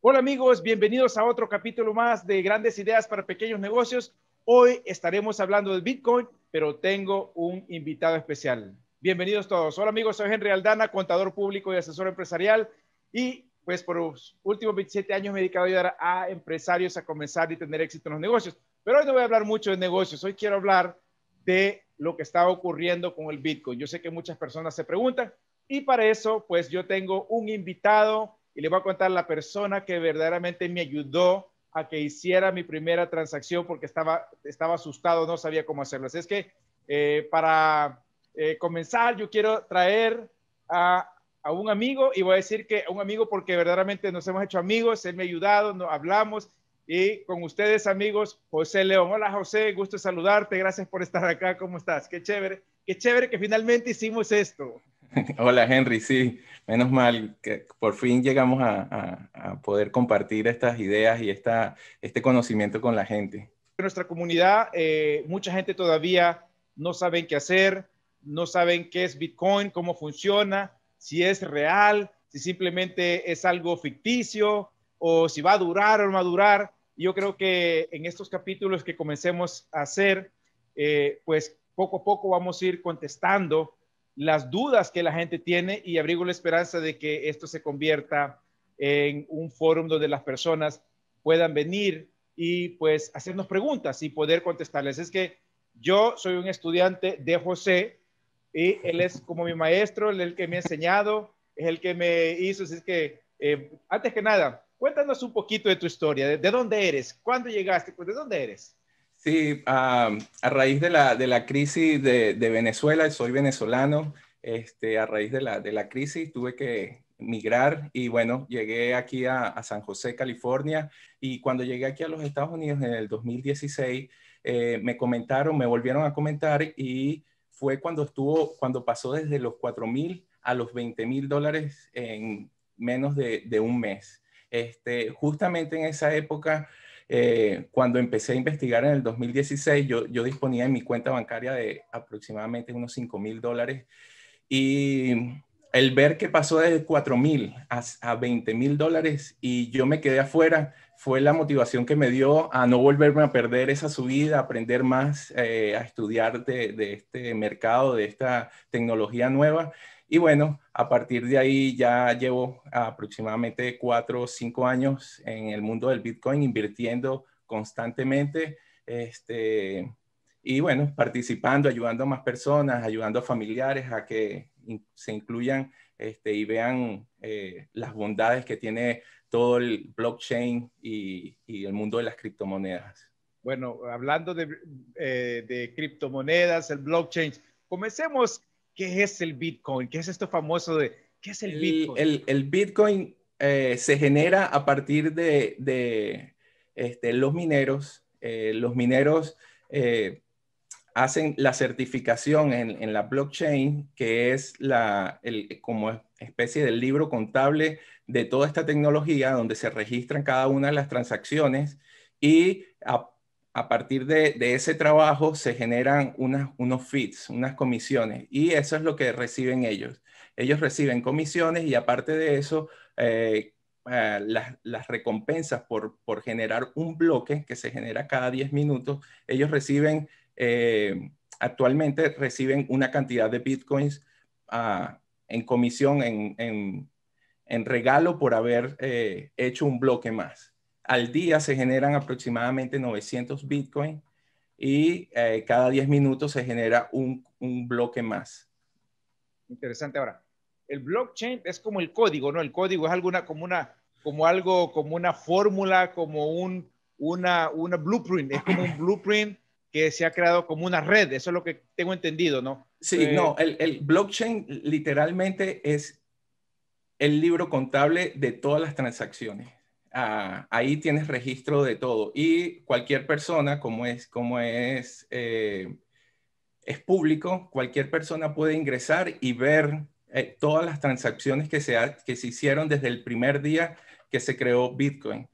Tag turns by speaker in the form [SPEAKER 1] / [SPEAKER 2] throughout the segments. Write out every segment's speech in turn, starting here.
[SPEAKER 1] Hola amigos, bienvenidos a otro capítulo más de Grandes Ideas para Pequeños Negocios. Hoy estaremos hablando del Bitcoin, pero tengo un invitado especial. Bienvenidos todos. Hola amigos, soy Henry Aldana, contador público y asesor empresarial. Y pues por los últimos 27 años me he dedicado a ayudar a empresarios a comenzar y tener éxito en los negocios. Pero hoy no voy a hablar mucho de negocios, hoy quiero hablar de lo que está ocurriendo con el Bitcoin. Yo sé que muchas personas se preguntan y para eso pues yo tengo un invitado y le voy a contar la persona que verdaderamente me ayudó a que hiciera mi primera transacción porque estaba, estaba asustado, no sabía cómo hacerlo. Así es que eh, para eh, comenzar, yo quiero traer a, un amigo y voy a decir que un amigo porque verdaderamente nos hemos hecho amigos, él me ha ayudado, nos hablamos y con ustedes amigos, José León. Hola José, gusto saludarte, gracias por estar acá, ¿cómo estás? Qué chévere, qué chévere que finalmente hicimos esto.
[SPEAKER 2] Hola Henry, sí, menos mal que por fin llegamos a, poder compartir estas ideas y esta, este conocimiento con la gente.
[SPEAKER 1] En nuestra comunidad, eh, mucha gente todavía no saben qué hacer, no saben qué es Bitcoin, cómo funciona, si es real, si simplemente es algo ficticio o si va a durar o no va a durar. Yo creo que en estos capítulos que comencemos a hacer, eh, pues poco a poco vamos a ir contestando las dudas que la gente tiene y abrigo la esperanza de que esto se convierta en un fórum donde las personas puedan venir y pues hacernos preguntas y poder contestarles. Es que yo soy un estudiante de José y él es como mi maestro, el que me ha enseñado, es el que me hizo, así es que eh, antes que nada, cuéntanos un poquito de tu historia, de, de dónde eres, cuándo llegaste, pues de dónde eres. Sí,
[SPEAKER 2] ah, a, raíz de la, crisis de, Venezuela, soy venezolano, este, a raíz de la, crisis tuve que migrar y bueno, llegué aquí a, San José, California y cuando llegué aquí a los Estados Unidos en el 2016, eh, me comentaron, me volvieron a comentar y fue cuando estuvo, cuando pasó desde los 4 mil a los 20 mil dólares en menos de, un mes. Este, justamente en esa época eh, cuando empecé a investigar en el 2016, yo, disponía en mi cuenta bancaria de aproximadamente unos 5 mil dólares y el ver que pasó de 4 mil a, 20 mil dólares y yo me quedé afuera fue la motivación que me dio a no volverme a perder esa subida, a aprender más, eh, a estudiar de, de, este mercado, de esta tecnología nueva y bueno, a partir de ahí ya llevo aproximadamente cuatro o cinco años en el mundo del Bitcoin invirtiendo constantemente. Este, y bueno, participando, ayudando a más personas, ayudando a familiares a que se incluyan este, y vean eh, las bondades que tiene todo el blockchain y, el mundo de las criptomonedas.
[SPEAKER 1] Bueno, hablando de, eh, de criptomonedas, el blockchain, comencemos ¿Qué es el Bitcoin? ¿Qué es esto famoso de qué es el, Bitcoin? El, Bitcoin eh, se genera
[SPEAKER 2] a partir de, este, los mineros. Eh, los mineros eh, hacen la certificación en, la blockchain, que es la, como especie del libro contable de toda esta tecnología, donde se registran cada una de las transacciones y a, a partir de, ese trabajo se generan unos feeds, unas comisiones, y eso es lo que reciben ellos. Ellos reciben comisiones y aparte de eso, eh, eh, las, recompensas por, generar un bloque que se genera cada 10 minutos, ellos reciben, eh, actualmente reciben una cantidad de bitcoins ah, en comisión, en, regalo por haber hecho un bloque más. Al día se generan aproximadamente 900 Bitcoin y eh, cada 10 minutos se genera un, bloque más.
[SPEAKER 1] Interesante ahora. El blockchain es como el código, ¿no? El código es alguna, como una, como algo, como una fórmula, como un, una, una blueprint, es como un blueprint que se ha creado como una red, eso es lo que tengo entendido, ¿no? Sí, eh, no, el blockchain
[SPEAKER 2] literalmente es el libro contable de todas las transacciones. Ah, ahí tienes registro de todo. Y cualquier persona, como es, como es, eh, es público, cualquier persona puede ingresar y ver eh, todas las transacciones que se, que se hicieron desde el primer día que se creó Bitcoin.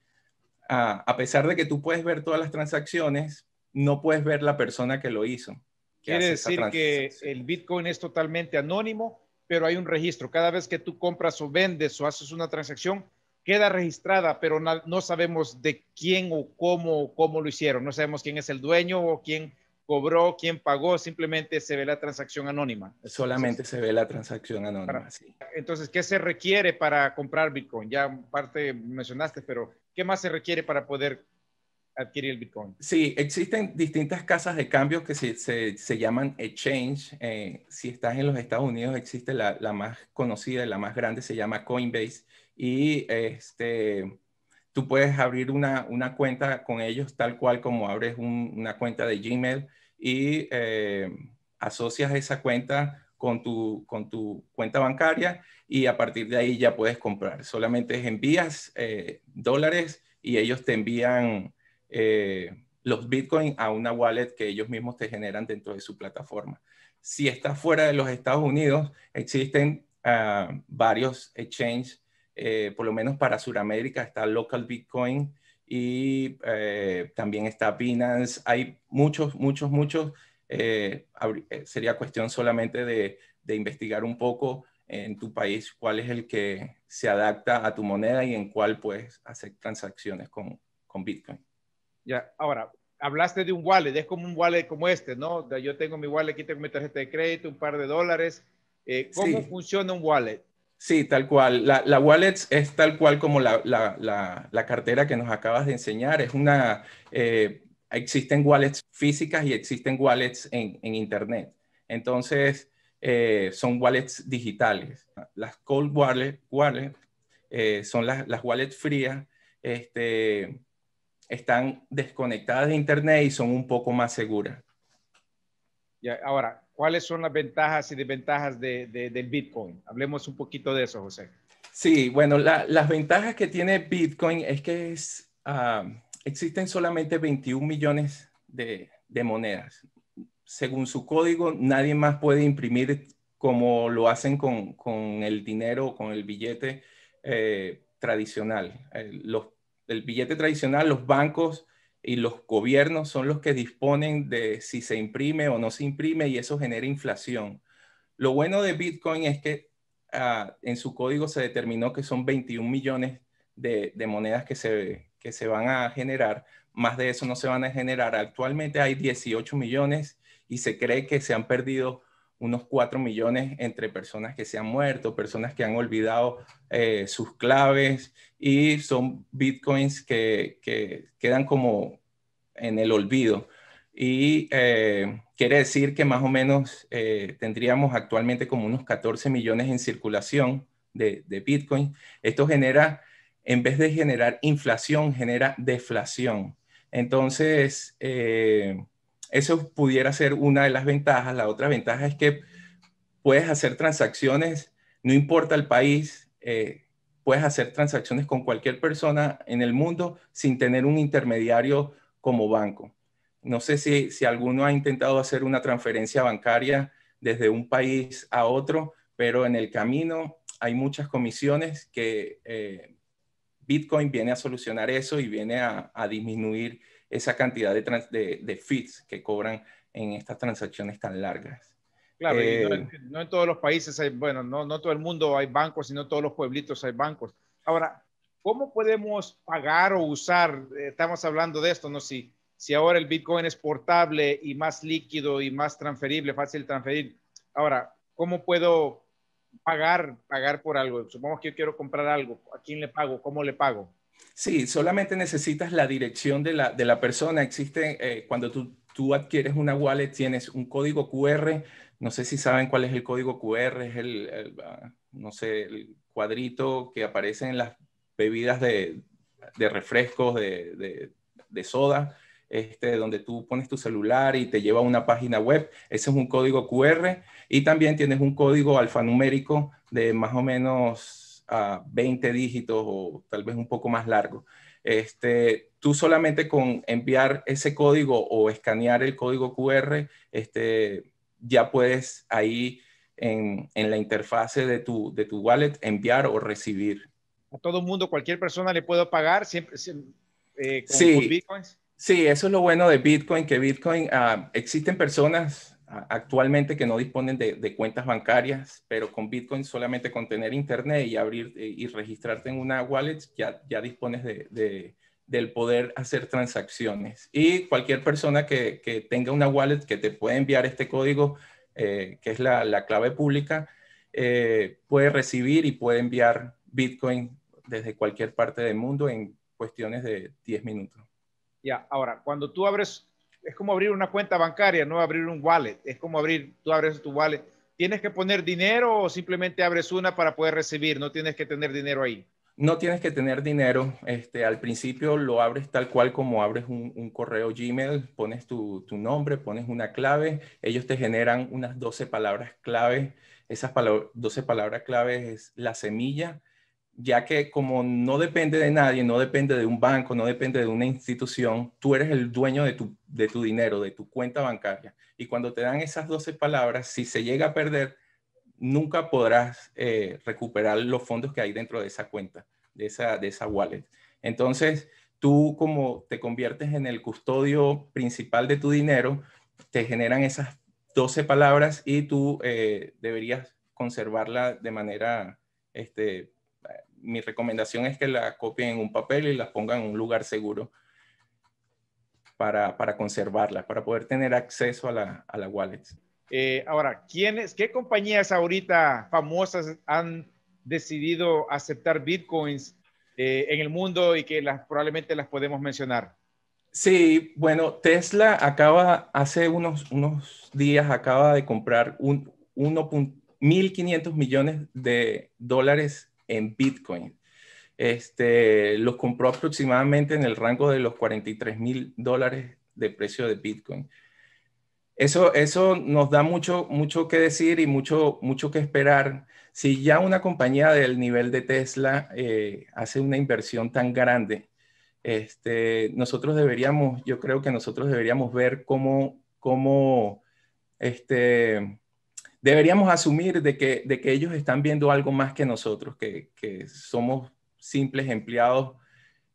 [SPEAKER 2] Ah, a pesar de que tú puedes ver todas las transacciones, no puedes ver la persona que lo hizo. Quiere decir que
[SPEAKER 1] el Bitcoin es totalmente anónimo, pero hay un registro. Cada vez que tú compras o vendes o haces una transacción, queda registrada, pero no, sabemos de quién o cómo, cómo lo hicieron. No sabemos quién es el dueño o quién cobró, quién pagó, simplemente se ve la transacción anónima.
[SPEAKER 2] Solamente se ve la transacción anónima,
[SPEAKER 1] Entonces, ¿qué se requiere para comprar Bitcoin? Ya parte mencionaste, pero ¿qué más se requiere para poder adquirir el Bitcoin?
[SPEAKER 2] Sí, existen distintas casas de cambio que se, se, llaman exchange. Eh, si estás en los Estados Unidos, existe la, la más conocida, la más grande, se llama Coinbase y este, tú puedes abrir una, una cuenta con ellos tal cual como abres una cuenta de Gmail y eh, asocias esa cuenta con tu, con tu cuenta bancaria y a partir de ahí ya puedes comprar. Solamente envías eh, dólares y ellos te envían eh, los Bitcoin a una wallet que ellos mismos te generan dentro de su plataforma. Si estás fuera de los Estados Unidos, existen ah, varios exchanges eh, por lo menos para Sudamérica, está Local Bitcoin y eh, también está Binance. Hay muchos, muchos, muchos. Eh, sería cuestión solamente de, investigar un poco en tu país cuál es el que se adapta a tu moneda y en cuál puedes hacer transacciones con, Bitcoin.
[SPEAKER 1] Ya, ahora, hablaste de un wallet, es como un wallet como este, ¿no? Yo tengo mi wallet, aquí tengo mi tarjeta de crédito, un par de dólares. ¿Cómo funciona un wallet?
[SPEAKER 2] Sí, tal cual. La, wallet es tal cual como la, cartera que nos acabas de enseñar. Es una, eh, existen wallets físicas y existen wallets en, Internet. Entonces, eh, son wallets digitales. Las cold wallet, eh, son las, wallets frías. Este, están desconectadas de Internet y son un poco más seguras
[SPEAKER 1] ahora, ¿cuáles son las ventajas y desventajas de, del Bitcoin? Hablemos un poquito de eso, José. Sí, bueno, las ventajas que tiene
[SPEAKER 2] Bitcoin es que ah, existen solamente 21 millones de, monedas. Según su código, nadie más puede imprimir como lo hacen con, el dinero, con el billete eh, tradicional. Eh, el billete tradicional, los bancos y los gobiernos son los que disponen de si se imprime o no se imprime y eso genera inflación. Lo bueno de Bitcoin es que ah, en su código se determinó que son 21 millones de, monedas que se, que se van a generar, más de eso no se van a generar. Actualmente hay 18 millones y se cree que se han perdido unos 4 millones entre personas que se han muerto, personas que han olvidado eh, sus claves y son bitcoins que, quedan como en el olvido. Y eh, quiere decir que más o menos eh, tendríamos actualmente como unos 14 millones en circulación de, de bitcoin. Esto genera, en vez de generar inflación, genera deflación. Entonces, eso pudiera ser una de las ventajas. La otra ventaja es que puedes hacer transacciones, no importa el país, eh, puedes hacer transacciones con cualquier persona en el mundo sin tener un intermediario como banco. No sé si, alguno ha intentado hacer una transferencia bancaria desde un país a otro, pero en el camino hay muchas comisiones que eh, Bitcoin viene a solucionar eso y viene a, a disminuir esa cantidad de, de, fees que cobran en estas transacciones tan largas.
[SPEAKER 1] Claro, eh, no, en, todos los países hay, bueno, no, no todo el mundo hay bancos, sino todos los pueblitos hay bancos. Ahora, ¿cómo podemos pagar o usar? Eh, estamos hablando de esto, ¿no? Si, si ahora el Bitcoin es portable y más líquido y más transferible, fácil transferir. Ahora, ¿cómo puedo pagar, pagar por algo? Supongamos que yo quiero comprar algo. ¿A quién le pago? ¿Cómo le pago?
[SPEAKER 2] Sí, solamente necesitas la dirección de la, persona. Existe, eh, cuando tú, adquieres una wallet, tienes un código QR. No sé si saben cuál es el código QR, es el, ah, no sé, cuadrito que aparece en las bebidas de, de refrescos, de, soda. Este, donde tú pones tu celular y te lleva a una página web. Ese es un código QR y también tienes un código alfanumérico de más o menos a 20 dígitos o tal vez un poco más largo. Este, tú solamente con enviar ese código o escanear el código QR, este, ya puedes ahí en, en la interfase de tu, de tu wallet enviar o recibir.
[SPEAKER 1] A todo el mundo, cualquier persona le puedo pagar siempre, eh, con, sí,
[SPEAKER 2] Sí, eso es lo bueno de Bitcoin, que Bitcoin, ah, existen personas actualmente que no disponen de, cuentas bancarias, pero con Bitcoin solamente con tener internet y abrir eh, y registrarte en una wallet, ya, ya dispones del poder hacer transacciones. Y cualquier persona que, tenga una wallet que te puede enviar este código, eh, que es la, clave pública, eh, puede recibir y puede enviar Bitcoin desde cualquier parte del mundo en cuestiones de 10 minutos.
[SPEAKER 1] Ya, ahora, cuando tú abres es como abrir una cuenta bancaria, no abrir un wallet. Es como abrir, tú abres tu wallet. ¿Tienes que poner dinero o simplemente abres una para poder recibir? No tienes que tener dinero ahí.
[SPEAKER 2] No tienes que tener dinero. Este, al principio lo abres tal cual como abres un, correo Gmail, pones tu, nombre, pones una clave, ellos te generan unas 12 palabras clave. Esas palabras 12 palabras clave es la semilla, ya que como no depende de nadie, no depende de un banco, no depende de una institución, tú eres el dueño de tu, dinero, de tu cuenta bancaria. Y cuando te dan esas 12 palabras, si se llega a perder, nunca podrás eh, recuperar los fondos que hay dentro de esa cuenta, de esa, de esa wallet. Entonces, tú como te conviertes en el custodio principal de tu dinero, te generan esas 12 palabras y tú eh, deberías conservarla de manera este, mi recomendación es que la copien en un papel y la pongan en un lugar seguro para, para para poder tener acceso a la, a wallet.
[SPEAKER 1] Eh, ahora, ¿quiénes, ¿qué compañías ahorita famosas han decidido aceptar bitcoins eh, en el mundo y que las, probablemente las podemos mencionar?
[SPEAKER 2] Sí, bueno, Tesla acaba, hace unos, unos días acaba de comprar un, 1.500 millones de dólares en Bitcoin. Este, los compró aproximadamente en el rango de los 43 mil dólares de precio de Bitcoin. Eso, eso nos da mucho, mucho que decir y mucho, mucho que esperar. Si ya una compañía del nivel de Tesla eh, hace una inversión tan grande, este, nosotros deberíamos, yo creo que nosotros deberíamos ver cómo, cómo este, deberíamos asumir de que, de que ellos están viendo algo más que nosotros, que, que somos simples empleados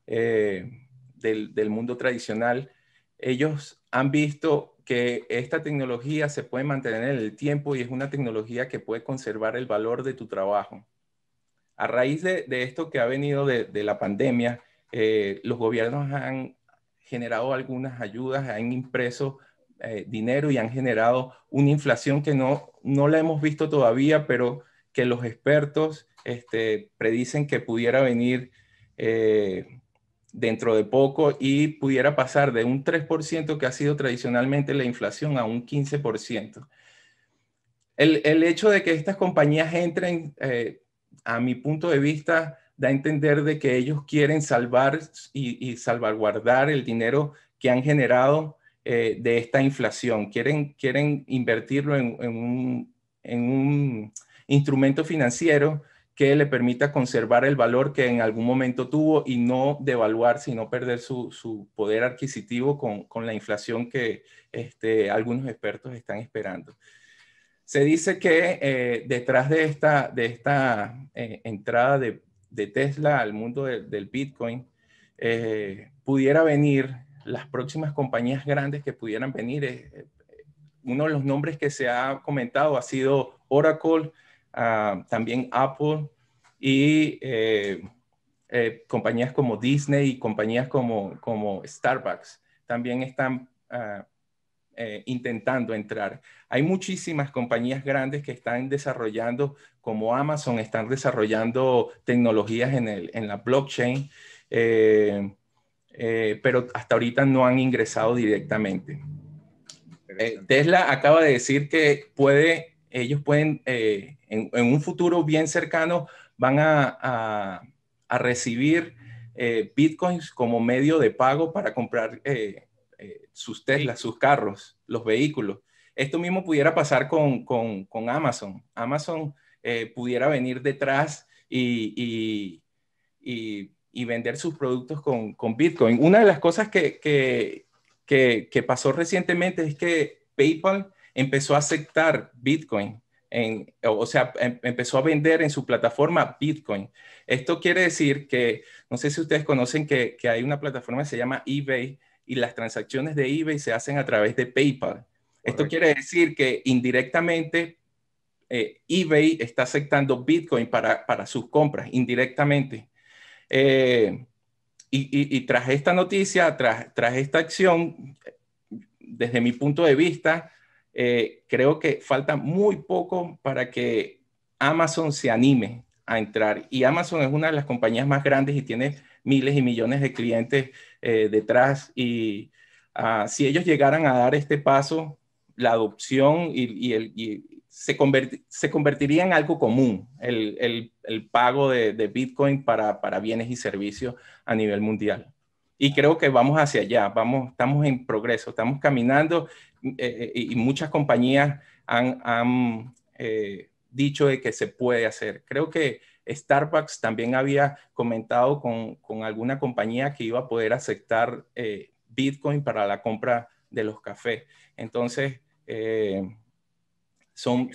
[SPEAKER 2] eh, del, del, mundo tradicional. Ellos han visto que esta tecnología se puede mantener en el tiempo y es una tecnología que puede conservar el valor de tu trabajo. A raíz de, esto que ha venido de, de la pandemia, eh, los gobiernos han generado algunas ayudas, han impreso eh, dinero y han generado una inflación que no, no la hemos visto todavía, pero que los expertos este, predicen que pudiera venir eh, dentro de poco y pudiera pasar de un 3% que ha sido tradicionalmente la inflación a un 15%. El, el hecho de que estas compañías entren, eh, a mi punto de vista, da a entender de que ellos quieren salvar y, y salvaguardar el dinero que han generado eh, de esta inflación, quieren, quieren invertirlo en, un, instrumento financiero que le permita conservar el valor que en algún momento tuvo y no devaluar, sino perder su, su poder adquisitivo con, la inflación que este, algunos expertos están esperando. Se dice que eh, detrás de esta, de esta eh, entrada de, Tesla al mundo del Bitcoin, pudiera venir las próximas compañías grandes que pudieran venir. Eh, eh, uno de los nombres que se ha comentado ha sido Oracle, ah, también Apple y eh, compañías como Disney y compañías como, como Starbucks también están ah, intentando entrar. Hay muchísimas compañías grandes que están desarrollando, como Amazon, están desarrollando tecnologías en, la blockchain. Eh, pero hasta ahorita no han ingresado directamente. Eh, Tesla acaba de decir que puede, ellos pueden, eh, en, un futuro bien cercano, van a, recibir bitcoins como medio de pago para comprar sus Teslas, sus carros, los vehículos. Esto mismo pudiera pasar con, con, Amazon. Amazon pudiera venir detrás y, y y vender sus productos con, Bitcoin. Una de las cosas que, que, pasó recientemente es que PayPal empezó a aceptar Bitcoin, o sea, em, empezó a vender en su plataforma Bitcoin. Esto quiere decir que, no sé si ustedes conocen que, hay una plataforma que se llama eBay y las transacciones de eBay se hacen a través de PayPal. Esto quiere decir que indirectamente eh, eBay está aceptando Bitcoin para, para, sus compras indirectamente. Eh, y, tras esta noticia, tras, esta acción, desde mi punto de vista, eh, creo que falta muy poco para que Amazon se anime a entrar. Y Amazon es una de las compañías más grandes y tiene miles y millones de clientes eh, detrás. Y ah, si ellos llegaran a dar este paso, la adopción y el, se, convertiría en algo común el, pago de, Bitcoin para, bienes y servicios a nivel mundial. Y creo que vamos hacia allá, vamos, estamos en progreso, estamos caminando mm, eh, eh, y muchas compañías han, eh, dicho de que se puede hacer. Creo que Starbucks también había comentado con, alguna compañía que iba a poder aceptar Bitcoin para la compra de los cafés. Entonces, son,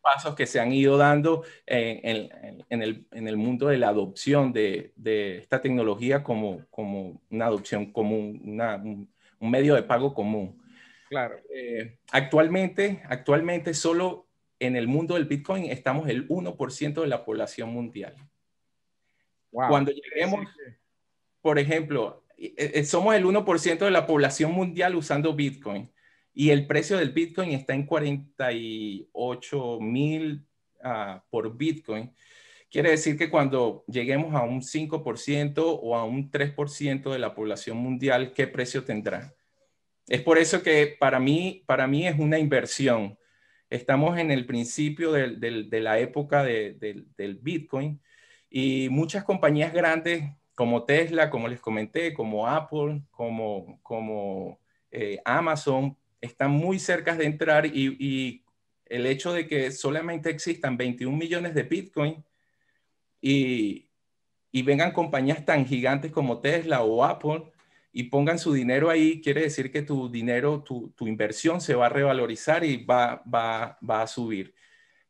[SPEAKER 2] pasos que se han ido dando en, en, el, en el, mundo de la adopción de, de, esta tecnología como, como una adopción común, una, un, medio de pago común.
[SPEAKER 1] Claro. Eh,
[SPEAKER 2] actualmente, actualmente solo en el mundo del Bitcoin estamos el 1% de la población mundial. Cuando lleguemos, por ejemplo, eh, eh, somos el 1% de la población mundial usando Bitcoin. Y el precio del Bitcoin está en 48 mil ah, por Bitcoin. Quiere decir que cuando lleguemos a un 5% o a un 3% de la población mundial, ¿qué precio tendrá? Es por eso que para mí, para mí es una inversión. Estamos en el principio de, la época del Bitcoin y muchas compañías grandes como Tesla, como les comenté, como Apple, como, como eh, Amazon, están muy cerca de entrar y, el hecho de que solamente existan 21 millones de Bitcoin y, vengan compañías tan gigantes como Tesla o Apple y pongan su dinero ahí, quiere decir que tu dinero, tu, inversión se va a revalorizar y va, va, a subir.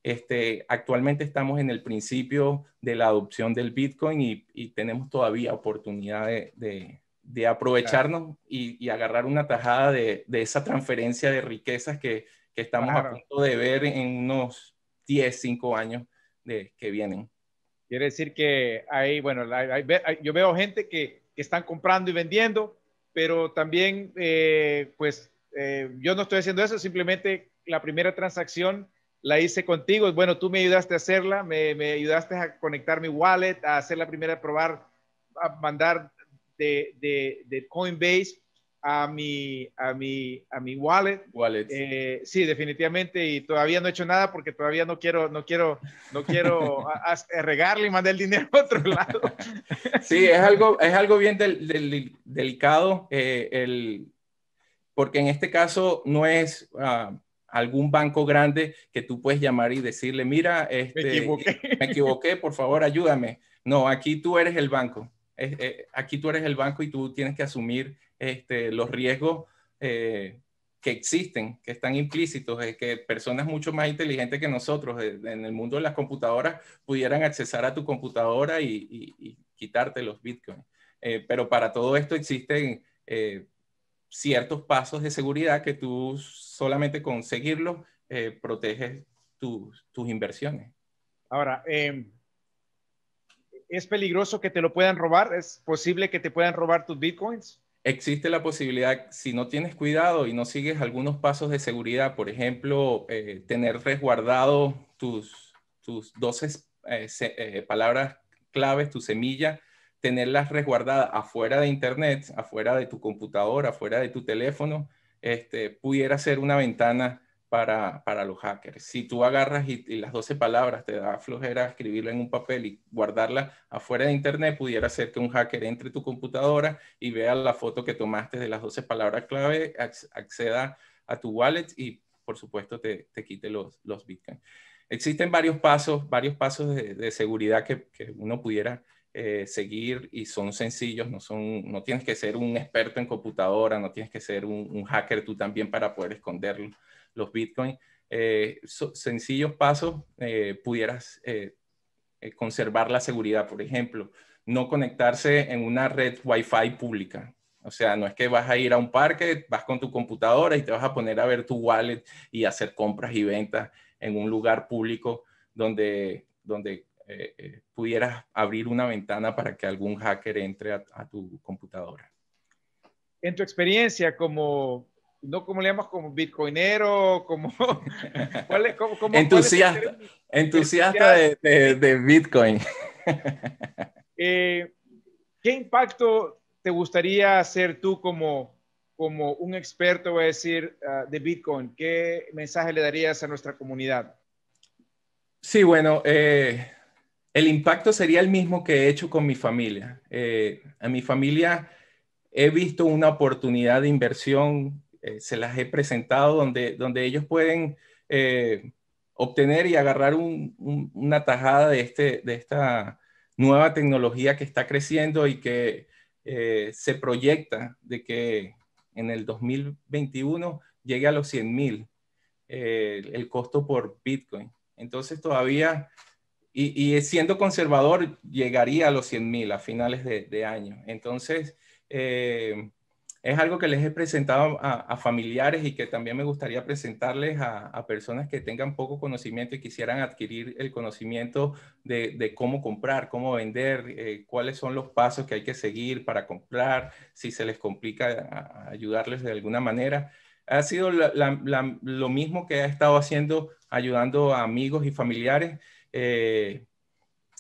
[SPEAKER 2] Este, actualmente estamos en el principio de la adopción del Bitcoin y, tenemos todavía oportunidad de, de aprovecharnos y, agarrar una tajada de, esa transferencia de riquezas que, estamos a punto de ver en unos 10, 5 años de, que vienen.
[SPEAKER 1] Quiere decir que hay, bueno, yo veo gente que, están comprando y vendiendo, pero también, eh, pues, eh, yo no estoy haciendo eso, simplemente la primera transacción la hice contigo. Bueno, tú me ayudaste a hacerla, me, me ayudaste a conectar mi wallet, a hacer la primera, a probar, a mandar de, de, Coinbase a mi, a mi, a mi wallet. Eh, sí, definitivamente. Y todavía no he hecho nada porque todavía no quiero, no quiero, no quiero regarle y mandar el dinero a otro lado.
[SPEAKER 2] sí, es algo, es algo bien delicado. Eh, el, porque en este caso no es ah, algún banco grande que tú puedes llamar y decirle, mira, este, me equivoqué por favor, ayúdame. No, aquí tú eres el banco. Eh, aquí tú eres el banco y tú tienes que asumir este, los riesgos eh, que existen, que están implícitos, es que personas mucho más inteligentes que nosotros eh, en el mundo de las computadoras pudieran accesar a tu computadora y, quitarte los bitcoins. pero para todo esto existen ciertos pasos de seguridad que tú solamente conseguirlos proteges tus inversiones.
[SPEAKER 1] Ahora, em, es peligroso que te lo puedan robar, es posible que te puedan robar tus bitcoins.
[SPEAKER 2] Existe la posibilidad, si no tienes cuidado y no sigues algunos pasos de seguridad, por ejemplo, eh, tener resguardado tus, tus 12 eh, eh, palabras claves, tu semilla, tenerlas resguardadas afuera de Internet, afuera de tu computadora, afuera de tu teléfono, este, pudiera ser una ventana para, los hackers. Si tú agarras y, las 12 palabras te da flojera escribirla en un papel y guardarla afuera de Internet, pudiera ser que un hacker entre tu computadora y vea la foto que tomaste de las 12 palabras clave, acceda a tu wallet y por supuesto te, quite los, bitcoins. Existen varios pasos, varios pasos de, seguridad que, uno pudiera eh, seguir y son sencillos, no, son, no tienes que ser un experto en computadora, no tienes que ser un hacker tú también para poder esconderlo los bitcoins, eh, sencillos pasos, eh, pudieras eh, conservar la seguridad, por ejemplo, no conectarse en una red Wi-Fi pública. O sea, no es que vas a ir a un parque, vas con tu computadora y te vas a poner a ver tu wallet y hacer compras y ventas en un lugar público donde, donde pudieras abrir una ventana para que algún hacker entre a, a, tu computadora.
[SPEAKER 1] En tu experiencia como no como le llamas como bitcoinero, como ¿cuál entusiasta,
[SPEAKER 2] entusiasta de, Bitcoin.
[SPEAKER 1] Eh, ¿Qué impacto te gustaría hacer tú como, como un experto, voy a decir, ah, de Bitcoin? ¿Qué mensaje le darías a nuestra comunidad? Sí, bueno,
[SPEAKER 2] eh, el impacto sería el mismo que he hecho con mi familia. Eh, a mi familia he visto una oportunidad de inversión eh, se las he presentado donde, donde ellos pueden eh, obtener y agarrar una tajada de, este, de esta nueva tecnología que está creciendo y que eh, se proyecta de que en el 2021 llegue a los 100 mil el costo por Bitcoin. Entonces todavía, y, siendo conservador, llegaría a los 100 mil a finales de, año. Entonces, es algo que les he presentado a, familiares y que también me gustaría presentarles a, personas que tengan poco conocimiento y quisieran adquirir el conocimiento de, cómo comprar, cómo vender, eh, cuáles son los pasos que hay que seguir para comprar, si se les complica ayudarles de alguna manera. Ha sido lo mismo que he estado haciendo, ayudando a amigos y familiares. Eh,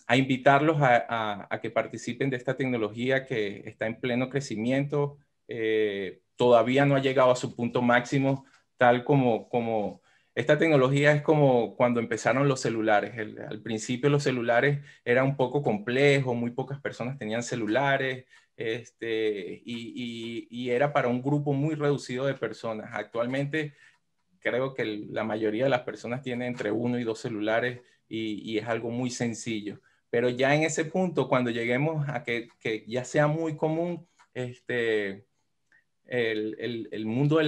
[SPEAKER 2] a invitarlos a que participen de esta tecnología que está en pleno crecimiento, eh, todavía no ha llegado a su punto máximo, tal como, como esta tecnología es como cuando empezaron los celulares. al principio los celulares eran un poco complejos muy pocas personas tenían celulares, este, y, era para un grupo muy reducido de personas. Actualmente creo que la mayoría de las personas tiene entre uno y dos celulares y, es algo muy sencillo. Pero ya en ese punto, cuando lleguemos a que, que ya sea muy común, este, el, mundo de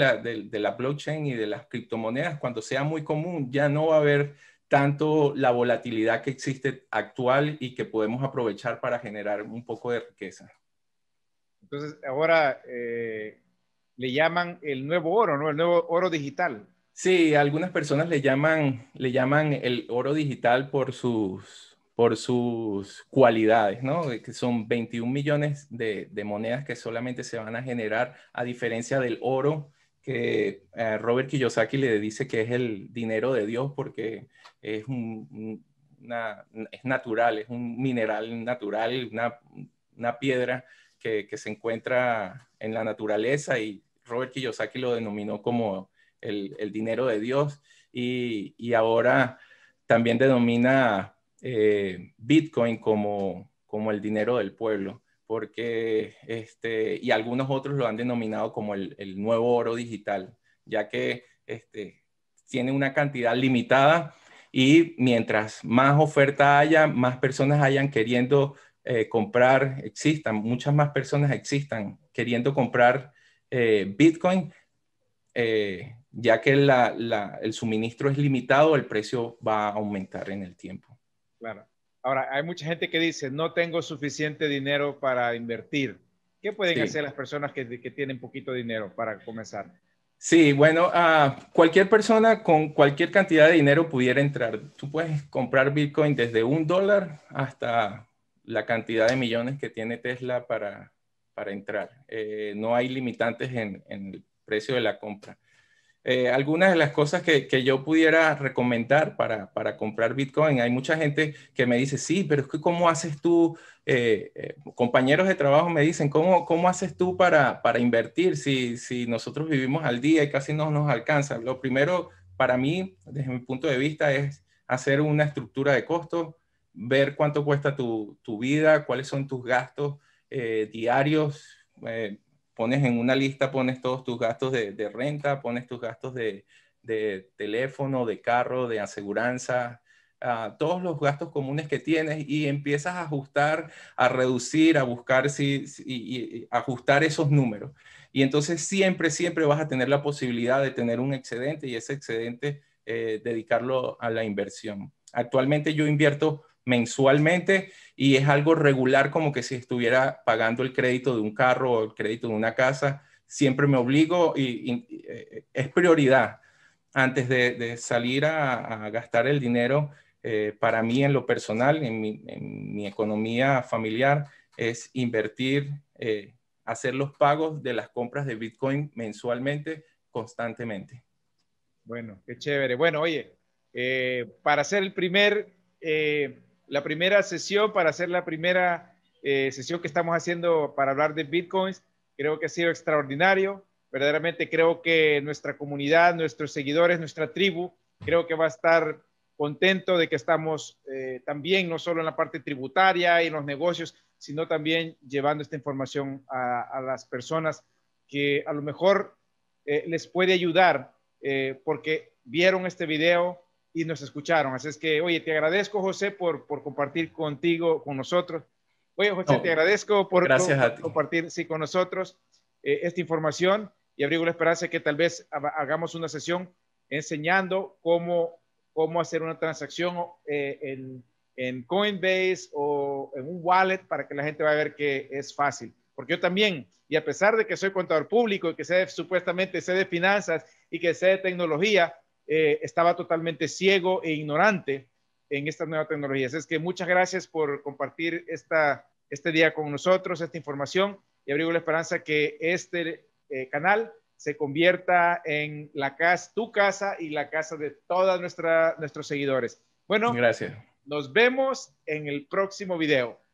[SPEAKER 2] la, blockchain y de las criptomonedas, cuando sea muy común, ya no va a haber tanto la volatilidad que existe actual y que podemos aprovechar para generar un poco de riqueza.
[SPEAKER 1] Entonces, ahora eh, le llaman el nuevo oro, ¿no? El nuevo oro digital.
[SPEAKER 2] Sí, algunas personas le llaman, le llaman el oro digital por sus, por sus cualidades, ¿no? Que son 21 millones de, monedas que solamente se van a generar, a diferencia del oro, que eh, Robert Kiyosaki le dice que es el dinero de Dios porque es, un, es natural, es un mineral natural, una, una piedra que, que, se encuentra en la naturaleza y Robert Kiyosaki lo denominó como el, el dinero de Dios y, y ahora también denomina eh, Bitcoin como, como el dinero del pueblo, porque este, y algunos otros lo han denominado como el, nuevo oro digital, ya que este, tiene una cantidad limitada y mientras más oferta haya, más personas hayan queriendo eh, comprar, existan, muchas más personas existan queriendo comprar eh, Bitcoin, ya que el suministro es limitado, el precio va a aumentar en el tiempo.
[SPEAKER 1] Claro. Ahora, hay mucha gente que dice, no tengo suficiente dinero para invertir. ¿Qué pueden hacer las personas que, tienen poquito dinero para comenzar?
[SPEAKER 2] Sí, bueno, ah, cualquier persona con cualquier cantidad de dinero pudiera entrar. Tú puedes comprar Bitcoin desde un dólar hasta la cantidad de millones que tiene Tesla para, para entrar. Eh, no hay limitantes en el precio de la compra. Eh, algunas de las cosas que, que yo pudiera recomendar para, para, comprar Bitcoin, hay mucha gente que me dice, sí, pero es que ¿cómo haces tú? Eh, eh, compañeros de trabajo me dicen, ¿cómo, cómo haces tú para, para invertir si, si nosotros vivimos al día y casi no nos alcanza? Lo primero para mí, desde mi punto de vista, es hacer una estructura de costos, ver cuánto cuesta tu, tu vida, cuáles son tus gastos diarios, eh, pones en una lista, pones todos tus gastos de, renta, pones tus gastos de, teléfono, de carro, de aseguranza, ah, todos los gastos comunes que tienes y empiezas a ajustar, a reducir, a buscar si, y, ajustar esos números. Y entonces siempre, siempre vas a tener la posibilidad de tener un excedente y ese excedente eh, dedicarlo a la inversión. Actualmente yo invierto mensualmente y es algo regular como que si estuviera pagando el crédito de un carro o el crédito de una casa, siempre me obligo y, eh, es prioridad antes de, salir a, gastar el dinero. Eh, para mí en lo personal, en mi, economía familiar, es invertir, eh, hacer los pagos de las compras de Bitcoin mensualmente, constantemente.
[SPEAKER 1] Bueno, qué chévere. Bueno, oye, para hacer el primer la primera sesión para hacer la primera eh, sesión que estamos haciendo para hablar de bitcoins. Creo que ha sido extraordinario. Verdaderamente creo que nuestra comunidad, nuestros seguidores, nuestra tribu, creo que va a estar contento de que estamos eh, también no solo en la parte tributaria y en los negocios, sino también llevando esta información a, las personas que a lo mejor eh, les puede ayudar porque vieron este video, y nos escucharon. Así es que, oye, te agradezco, José, por, por compartir contigo, con nosotros. Oye, José, te agradezco por, compartir sí, con nosotros eh, esta información y abrigo la esperanza de que tal vez hagamos una sesión enseñando cómo, cómo hacer una transacción eh, en, Coinbase o en un wallet para que la gente vaya a ver que es fácil. Porque yo también, y a pesar de que soy contador público y que sé supuestamente sé de finanzas y que sé de tecnología, eh, estaba totalmente ciego e ignorante en estas nuevas tecnologías. Es que muchas gracias por compartir esta, este día con nosotros, esta información, y abrigo la esperanza que este eh, canal se convierta en la casa, tu casa y la casa de todos nuestros seguidores. Bueno, gracias. Nos vemos en el próximo video.